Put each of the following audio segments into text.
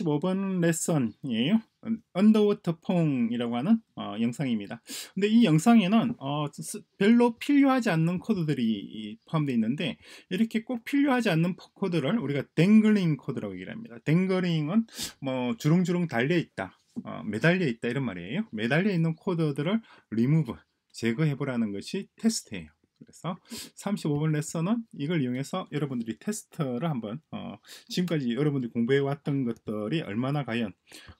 1 5번 레슨이에요. 언더워터 음, 퐁이라고 하는 어, 영상입니다. 근데 이 영상에는 어, 별로 필요하지 않는 코드들이 포함되어 있는데 이렇게 꼭 필요하지 않는 코드를 우리가 댕글링 코드라고 얘기를 합니다. 댕글링은 뭐 주렁주렁 달려있다, 어, 매달려있다 이런 말이에요. 매달려있는 코드들을 리무브, 제거해보라는 것이 테스트예요. 그래서 35번 레슨은 이걸 이용해서 여러분들이 테스트를 한번 어, 지금까지 여러분들이 공부해왔던 것들이 얼마나 과연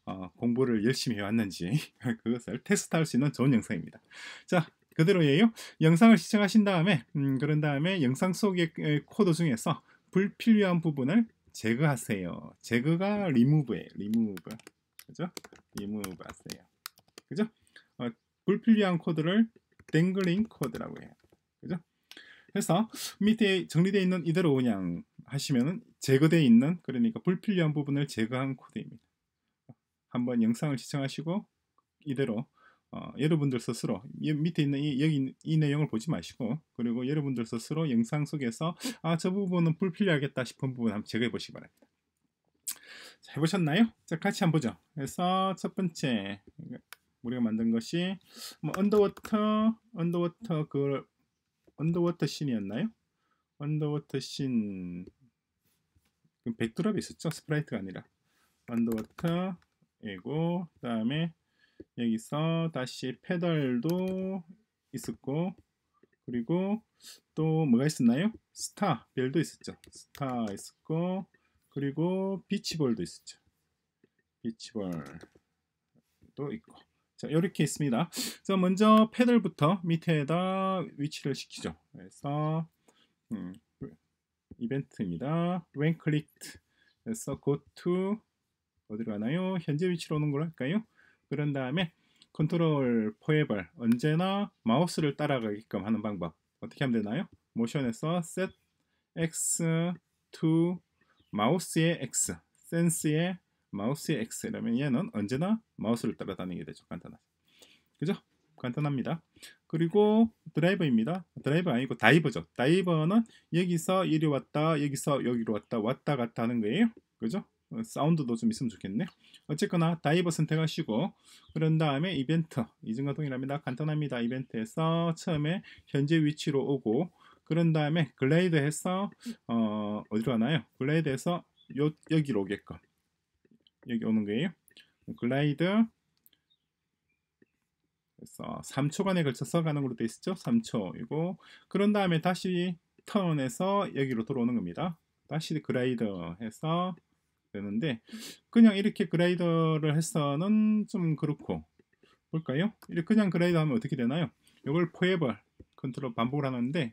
어, 공부를 열심히 해왔는지 그것을 테스트할 수 있는 좋은 영상입니다. 자, 그대로예요. 영상을 시청하신 다음에 음, 그런 다음에 영상 속의 코드 중에서 불필요한 부분을 제거하세요. 제거가 리무브예요. 리무브. 그죠? 리무브 하세요. 그죠? 어, 불필요한 코드를 댕글링 코드라고 해요. 해서 밑에 정리되어 있는 이대로 그냥 하시면은 제거되어 있는 그러니까 불필요한 부분을 제거한 코드입니다. 한번 영상을 시청하시고 이대로 어, 여러분들 스스로 밑에 있는 이, 여기 이 내용을 보지 마시고 그리고 여러분들 스스로 영상 속에서 아 저 부분은 불필요하겠다 싶은 부분 한번 제거해 보시기 바랍니다. 자, 해보셨나요? 자 같이 한번 보죠. 그래서 첫 번째 우리가 만든 것이 뭐 언더워터 언더워터 그 언더워터 씬이었나요? 언더워터 씬 그 백드롭이 있었죠? 스프라이트가 아니라 언더워터 이고 그 다음에 여기서 다시 페달도 있었고 그리고 또 뭐가 있었나요? 스타 별도 있었죠. 스타 있었고 그리고 비치볼도 있었죠. 비치볼도 있고 자, 이렇게 있습니다. 그 먼저 패들부터 밑에다 위치를 시키죠. 그래서 음, 이벤트입니다. when clicked 그래서 go to 어디로 가나요? 현재 위치로 오는 걸로 할까요? 그런 다음에 컨트롤 포에벌 언제나 마우스를 따라가게끔 하는 방법 어떻게 하면 되나요? 모션에서 set x to 마우스의 x, 센스의 마우스의 X라면 얘는 언제나 마우스를 따라다니게 되죠. 간단하죠. 그죠? 간단합니다. 그리고 드라이버입니다. 드라이버 아니고 다이버죠. 다이버는 여기서 이리 왔다, 여기서 여기로 왔다, 왔다 갔다 하는 거예요. 그죠? 사운드도 좀 있으면 좋겠네. 어쨌거나 다이버 선택하시고 그런 다음에 이벤트 이중과 동일합니다. 간단합니다. 이벤트에서 처음에 현재 위치로 오고 그런 다음에 글레이드해서 어, 어디로 가나요? 글레이드해서 요, 여기로 오게끔 여기 오는 거예요. 네, 글라이드 그래서 3초간에 걸쳐서 가는 걸로 되 있죠. 3초이고 그런 다음에 다시 턴에서 여기로 돌아오는 겁니다. 다시 그라이더 해서 되는데 그냥 이렇게 그라이더를 해서는 좀 그렇고 볼까요? 이렇게 그냥 그라이더 하면 어떻게 되나요? 이걸 포에벌 컨트롤 반복을 하는데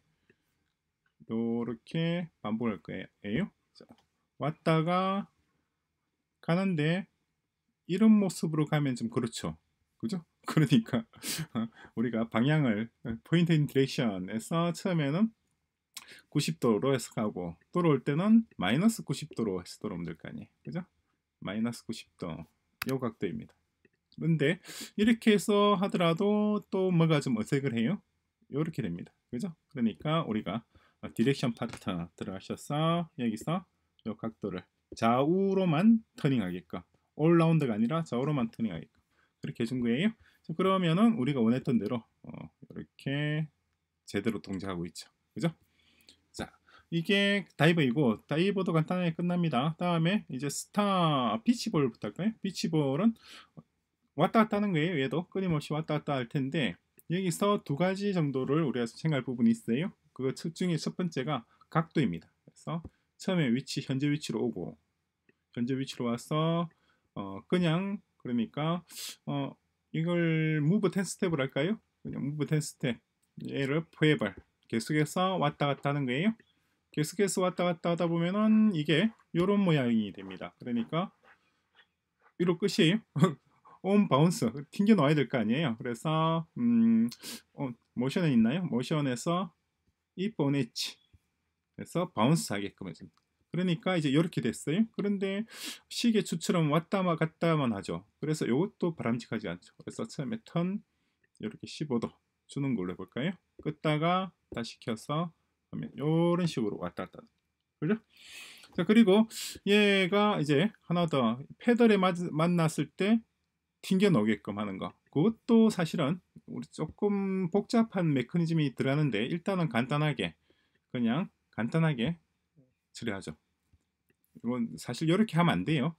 이렇게 반복할 거예요. 왔다가 가는데 이런 모습으로 가면 좀 그렇죠. 그죠? 그러니까 어, 우리가 방향을 포인트 인 디렉션에서 처음에는 90도로 해서 가고 돌아올 때는 마이너스 90도로 해서 돌아오면 될 거 아니에요. 그죠? 마이너스 90도 요 각도입니다. 근데 이렇게 해서 하더라도 또 뭐가 좀 어색을 해요. 이렇게 됩니다. 그죠? 그러니까 우리가 디렉션 파트 들어가셔서 여기서 요 각도를 좌우로만 터닝하게끔 올라운드가 아니라 좌우로만 터닝하게끔 그렇게 해준 거예요. 그러면은 우리가 원했던 대로 어, 이렇게 제대로 동작하고 있죠. 그죠? 자, 이게 다이버이고 다이버도 간단하게 끝납니다. 다음에 이제 스타 피치볼부탁 할까요? 피치볼은 왔다 갔다 하는 거예요. 얘도 끊임없이 왔다 갔다 할 텐데 여기서 두 가지 정도를 우리가 생각할 부분이 있어요. 그거 중에 첫 번째가 각도입니다. 그래서 처음에 위치 현재 위치로 오고 현재 위치로 와서 어, 그냥 그러니까 어, 이걸 move 10 스텝을 할까요? 그냥 move 10 e 텝 얘를 포에발 계속해서 왔다 갔다 하는 거예요. 계속해서 왔다 갔다 하다 보면은 이게 이런 모양이 됩니다. 그러니까 위로 끝이에요. on bounce 튕겨 놓아야될 거 아니에요. 그래서 음, 어, 모션에 있나요? 모션에서 if on h 그래서 바운스 하게끔 해줍니다. 그러니까 이제 이렇게 됐어요. 그런데 시계 추처럼 왔다만 갔다만 하죠. 그래서 이것도 바람직하지 않죠. 그래서 처음에 턴 이렇게 15도 주는 걸로 해볼까요? 끄다가 다시 켜서 하면 이런 식으로 왔다 갔다 그죠? 자 그리고 얘가 이제 하나 더 페달에 맞, 만났을 때 튕겨 넣게끔 하는 거 그것도 사실은 우리 조금 복잡한 메커니즘이 들어가는데 일단은 간단하게 그냥 간단하게 처리하죠. 이건 사실 이렇게 하면 안 돼요.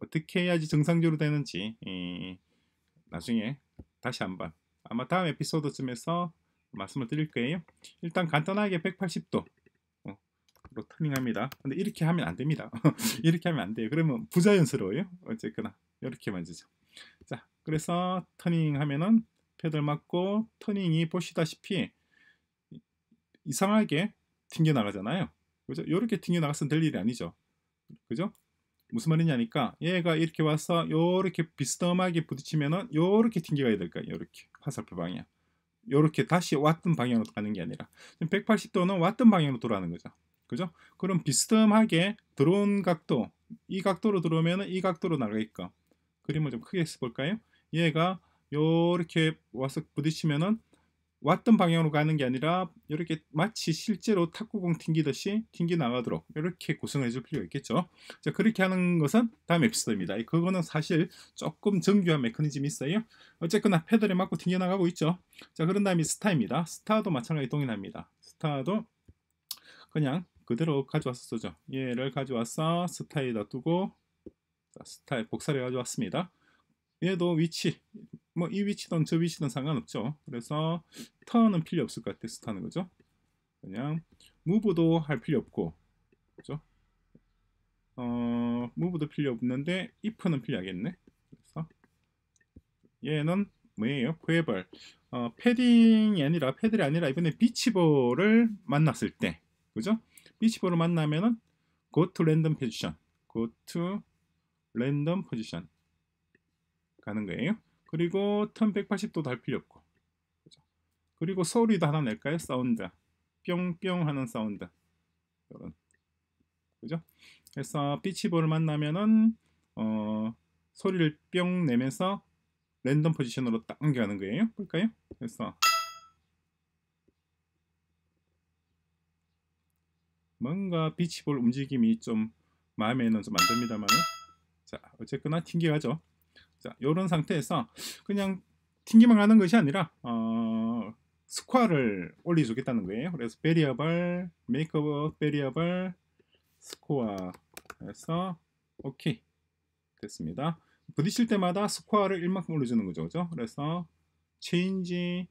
어떻게 해야지 정상적으로 되는지 이, 나중에 다시 한번 아마 다음 에피소드쯤에서 말씀을 드릴 거예요. 일단 간단하게 180도 어, 로 터닝합니다. 근데 이렇게 하면 안 됩니다. 이렇게 하면 안 돼요. 그러면 부자연스러워요. 어쨌거나 이렇게 만지죠. 자, 그래서 터닝 하면은 패들 맞고 터닝이 보시다시피 이상하게 튕겨 나가잖아요. 그죠? 이렇게 튕겨 나갔으면 될 일이 아니죠. 그죠? 무슨 말이냐니까 얘가 이렇게 와서 이렇게 비스듬하게 부딪히면은 이렇게 튕겨가야 될거예요 이렇게 화살표 방향. 이렇게 다시 왔던 방향으로 가는 게 아니라 180도는 왔던 방향으로 돌아가는 거죠. 그죠? 그럼 비스듬하게 들어온 각도 이 각도로 들어오면은 이 각도로 나가게끔 그림을 좀 크게 써볼까요? 얘가 이렇게 와서 부딪히면은 왔던 방향으로 가는 게 아니라 이렇게 마치 실제로 탁구공 튕기듯이 튕기 나가도록 이렇게 구성 해줄 필요가 있겠죠. 자 그렇게 하는 것은 다음 에피소드입니다. 그거는 사실 조금 정교한 메커니즘이 있어요. 어쨌거나 패들에 맞고 튕겨 나가고 있죠. 자 그런 다음에 스타입니다. 스타도 마찬가지 동일합니다. 스타도 그냥 그대로 가져왔어 죠 얘를 가져와서 스타에다 두고 스타에 복사를 가져왔습니다. 얘도 위치 뭐이 위치든 저 위치든 상관없죠. 그래서 턴은 필요 없을 것같아스 타는 거죠. 그냥 무브도 할 필요 없고 그죠? 어, 무브도 필요 없는데 if는 필요하겠네. 그래서 얘는 뭐예요? 포에벌 어, 패딩이 아니라 패들이 아니라 이번에 비치볼을 만났을 때 그죠? 비치볼을 만나면은 go to random position go to random position 가는 거예요. 그리고 턴 180도 달 필요 없고 그리고 소리도 하나 낼까요? 사운드 뿅뿅 하는 사운드 이런 그죠? 그래서 피치볼을 만나면은 어, 소리를 뿅 내면서 랜덤 포지션으로 딱 옮겨가는 거예요 볼까요? 그래서 뭔가 피치볼 움직임이 좀 마음에는 좀안 듭니다만 자 어쨌거나 튕겨가죠 자, 이런 상태에서 그냥 튕기만 하는 것이 아니라 어, 스쿼를 올려주겠다는 거예요. 그래서 variable, make a variable, 스코어 해서 오케 됐습니다. 부딪힐 때마다 스코를 1만큼 올려주는 거죠. 그죠? 그래서 change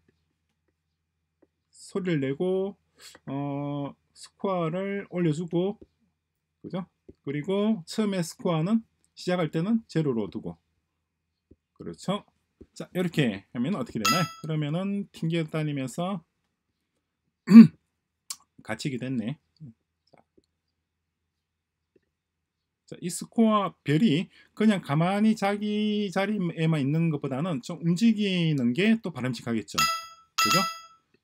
소리를 내고 어, 스코를 올려주고 그죠? 그리고 처음에 스코는 시작할 때는 제로로 두고 그렇죠 자 이렇게 하면 어떻게 되나요 그러면은 튕겨 다니면서 갇히게 됐네 자, 이 스코어 별이 그냥 가만히 자기 자리에만 있는 것보다는 좀 움직이는 게 또 바람직하겠죠 그죠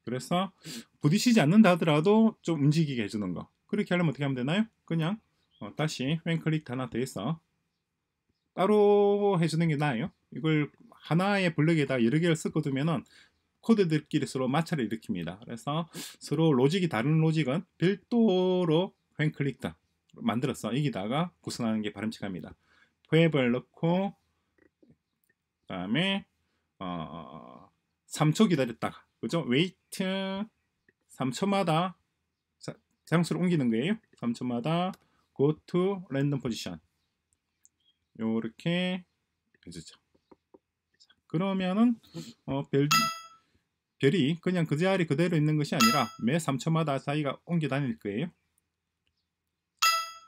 그래서 부딪히지 않는다 하더라도 좀 움직이게 해주는 거 그렇게 하려면 어떻게 하면 되나요 그냥 어, 다시 왼클릭 하나 더해서 따로 해주는 게 나아요 이걸 하나의 블랙에다 여러 개를 섞어두면은 코드들끼리 서로 마찰을 일으킵니다. 그래서 서로 로직이 다른 로직은 별도로 횡클릭 다 만들어서 여기다가 구성하는 게 바람직합니다. 포앱을 넣고 그 다음에 어, 3초 기다렸다가 그죠? 웨이트 3초마다 자, 장수를 옮기는 거예요. 3초마다 go to random position 요렇게 해주죠. 그러면은 어, 별, 별이 그냥 그 자리 그대로 있는 것이 아니라 매 3초마다 사이가 옮겨 다닐 거예요.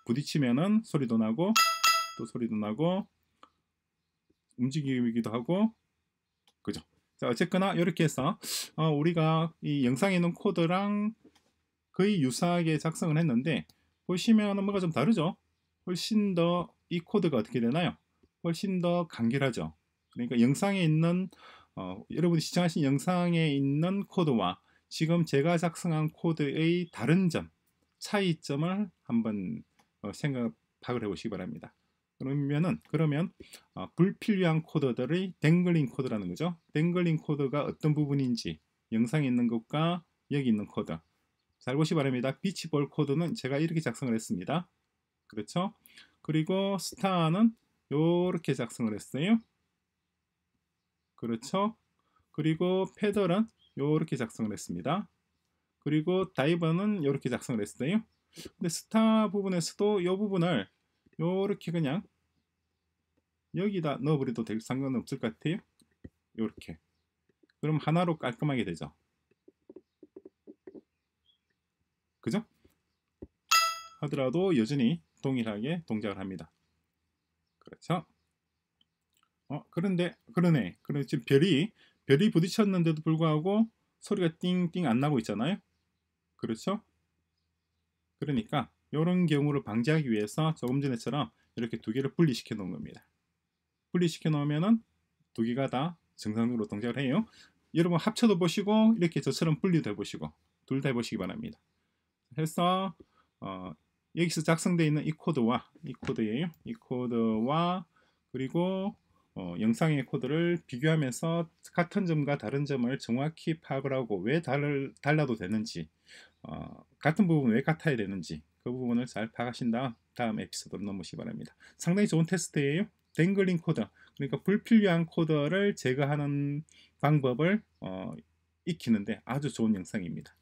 부딪히면은 소리도 나고 또 소리도 나고 움직이기도 하고 그죠? 자 어쨌거나 이렇게 해서 어, 우리가 이 영상에 있는 코드랑 거의 유사하게 작성을 했는데 보시면 뭔가 좀 다르죠? 훨씬 더 이 코드가 어떻게 되나요? 훨씬 더 간결하죠. 그러니까 영상에 있는 어, 여러분이 시청하신 영상에 있는 코드와 지금 제가 작성한 코드의 다른 점, 차이점을 한번 어, 생각 파악을 해보시기 바랍니다. 그러면은 그러면 어, 불필요한 코드들의 댕글링 코드라는 거죠. 댕글링 코드가 어떤 부분인지 영상에 있는 것과 여기 있는 코드 잘 보시 바랍니다. 비치볼 코드는 제가 이렇게 작성을 했습니다. 그렇죠? 그리고 스타는 이렇게 작성을 했어요. 그렇죠? 그리고 패더은 이렇게 작성을 했습니다. 그리고 다이버는 이렇게 작성을 했어요. 근데 스타 부분에서도 이 부분을 이렇게 그냥 여기다 넣어버려도 될 상관은 없을 것 같아요. 이렇게. 그럼 하나로 깔끔하게 되죠. 그죠? 하더라도 여전히 동일하게 동작을 합니다. 그렇죠? 어, 그런데 그러네. 그래 지금 별이 별이 부딪혔는데도 불구하고 소리가 띵띵 안 나고 있잖아요. 그렇죠? 그러니까 이런 경우를 방지하기 위해서 조금 전에처럼 이렇게 두 개를 분리시켜 놓은 겁니다. 분리시켜 놓으면은 두 개가 다 정상적으로 동작을 해요. 여러분 합쳐도 보시고 이렇게 저처럼 분리도 해보시고 둘 다 해보시기 바랍니다. 해서 어, 여기서 작성되어 있는 이 코드와 이 코드예요. 이 코드와 그리고 어, 영상의 코드를 비교하면서 같은 점과 다른 점을 정확히 파악을 하고 왜 달, 달라도 되는지 어, 같은 부분 왜 같아야 되는지 그 부분을 잘 파악하신 다음 다음 에피소드로 넘으시기 바랍니다. 상당히 좋은 테스트예요. 댕글링 코드 그러니까 불필요한 코드를 제거하는 방법을 어, 익히는데 아주 좋은 영상입니다.